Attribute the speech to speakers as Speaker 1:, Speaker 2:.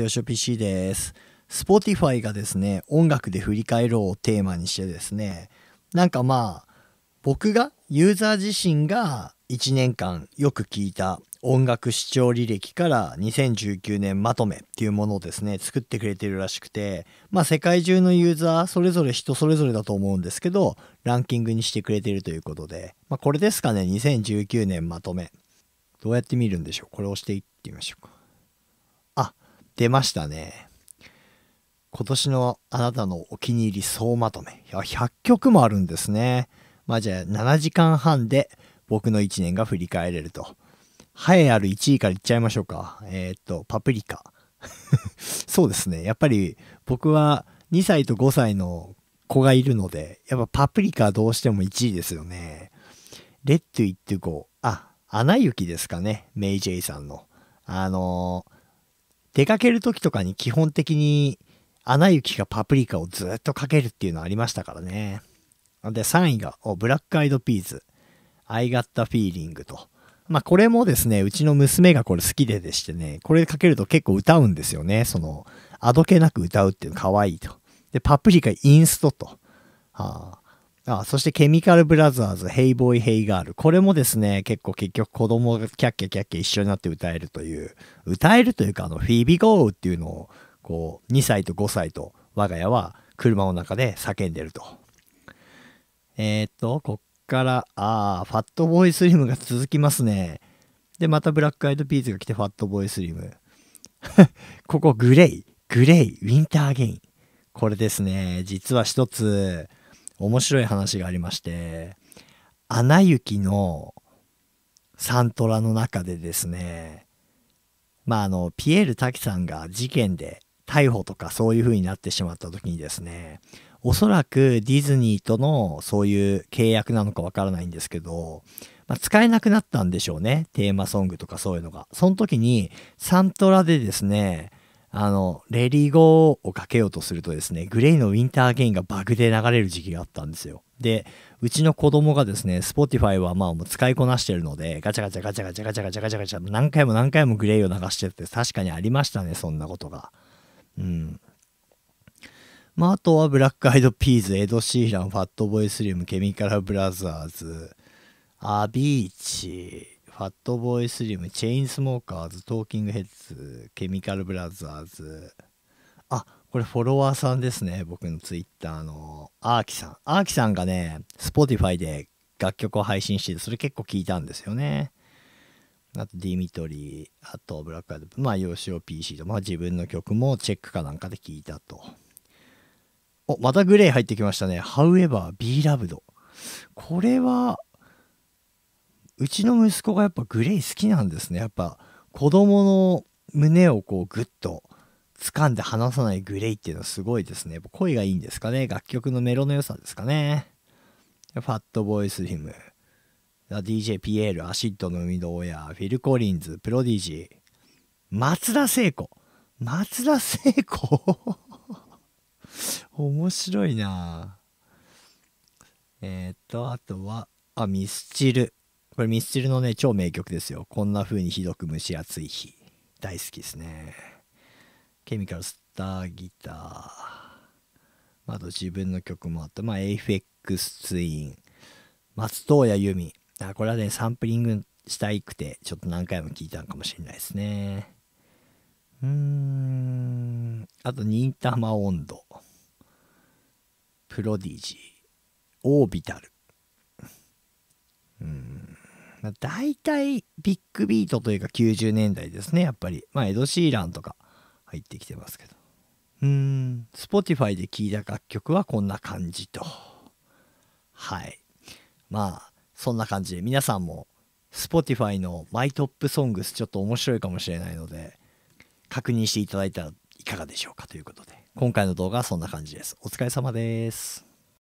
Speaker 1: よしお PC です。Spotify がですね、音楽で振り返ろうをテーマにしてですね、なんかまあ、僕が、ユーザー自身が1年間よく聴いた音楽視聴履歴から2019年まとめっていうものをですね、作ってくれてるらしくて、まあ世界中のユーザー、それぞれ人それぞれだと思うんですけど、ランキングにしてくれてるということで、まあこれですかね、2019年まとめ。どうやって見るんでしょうこれ押していってみましょうか。出ましたね。今年のあなたのお気に入り総まとめ。いや、100曲もあるんですね。まあじゃあ7時間半で僕の1年が振り返れると。栄えある1位からいっちゃいましょうか。えー、っと、パプリカ。そうですね。やっぱり僕は2歳と5歳の子がいるので、やっぱパプリカどうしても1位ですよね。レッドイってこう、あ、穴雪ですかね。メイジェイさんの。あのー出かける時とかに基本的にアナ雪がパプリカをずっとかけるっていうのありましたからね。で、3位が、ブラックアイドピーズ、I got the feeling と。まあ、これもですね、うちの娘がこれ好きででしてね、これかけると結構歌うんですよね。その、あどけなく歌うっていうの可愛いと。で、パプリカインストと。はあ、あそしてケミカルブラザーズ、ヘイボーイ、ヘイガール。これもですね、結構結局子供がキャッキャキャッキャ一緒になって歌えるという、歌えるというか、あの、フィービーゴーっていうのを、こう、2歳と5歳と我が家は車の中で叫んでると。えー、っと、こっから、ああ、ファットボーイスリムが続きますね。で、またブラックアイドピーズが来てファットボーイスリム。ここ、グレイ、グレイ、ウィンターゲイン。これですね、実は一つ、面白い話がありまして「アナ雪」のサントラの中でですねまああのピエール滝さんが事件で逮捕とかそういう風になってしまった時にですねおそらくディズニーとのそういう契約なのかわからないんですけど、まあ、使えなくなったんでしょうねテーマソングとかそういうのがその時にサントラでですねあの、レディーゴーをかけようとするとですね、グレイのウィンターゲインがバグで流れる時期があったんですよ。で、うちの子供がですね、Spotify はまあもう使いこなしてるので、ガチャガチャガチャガチャガチャガチャガチャガチャ何回も何回もグレイを流してって確かにありましたね、そんなことが。うん。まあ、あとはブラックアイドピーズ、エド・シーラン、ファットボイスリム、ケミカル・ブラザーズ、アビーチ、ファットボーイスリム、チェインスモーカーズ、トーキングヘッズ、ケミカルブラザーズ。あ、これフォロワーさんですね。僕のツイッターのアーキさん。アーキさんがね、Spotify で楽曲を配信してて、それ結構聞いたんですよね。あと、ディミトリー、あと、ブラックアイド、まあ、ヨシオ PC と、まあ、自分の曲もチェックかなんかで聞いたと。お、またグレー入ってきましたね。However, Be Loved。これは、うちの息子がやっぱグレイ好きなんですねやっぱ子供の胸をこうグッと掴んで離さないグレイっていうのはすごいですね。やっぱ声がいいんですかね。楽曲のメロの良さですかね。ファットボーイスリム、DJ ピエール、アシッドの海の親、フィル・コリンズ、プロディジー、松田聖子。松田聖子 面白いなえー、っと、あとは、あ、ミスチル、これミスチルのね、超名曲ですよ。こんな風にひどく蒸し暑い日。大好きですね。ケミカルスターギター。あと自分の曲もあった。まあ、f x ツイン。松任谷由実。あ、これはね、サンプリングしたいくて、ちょっと何回も聞いたのかもしれないですね。うーん。あと、忍たま温度。プロディジー。オービタル。うん。大体ビッグビートというか90年代ですねやっぱりまあエド・シーランとか入ってきてますけどうーん Spotify で聴いた楽曲はこんな感じとはいまあそんな感じで皆さんも Spotify のマイトップソングスちょっと面白いかもしれないので確認していただいたらいかがでしょうかということで今回の動画はそんな感じですお疲れ様です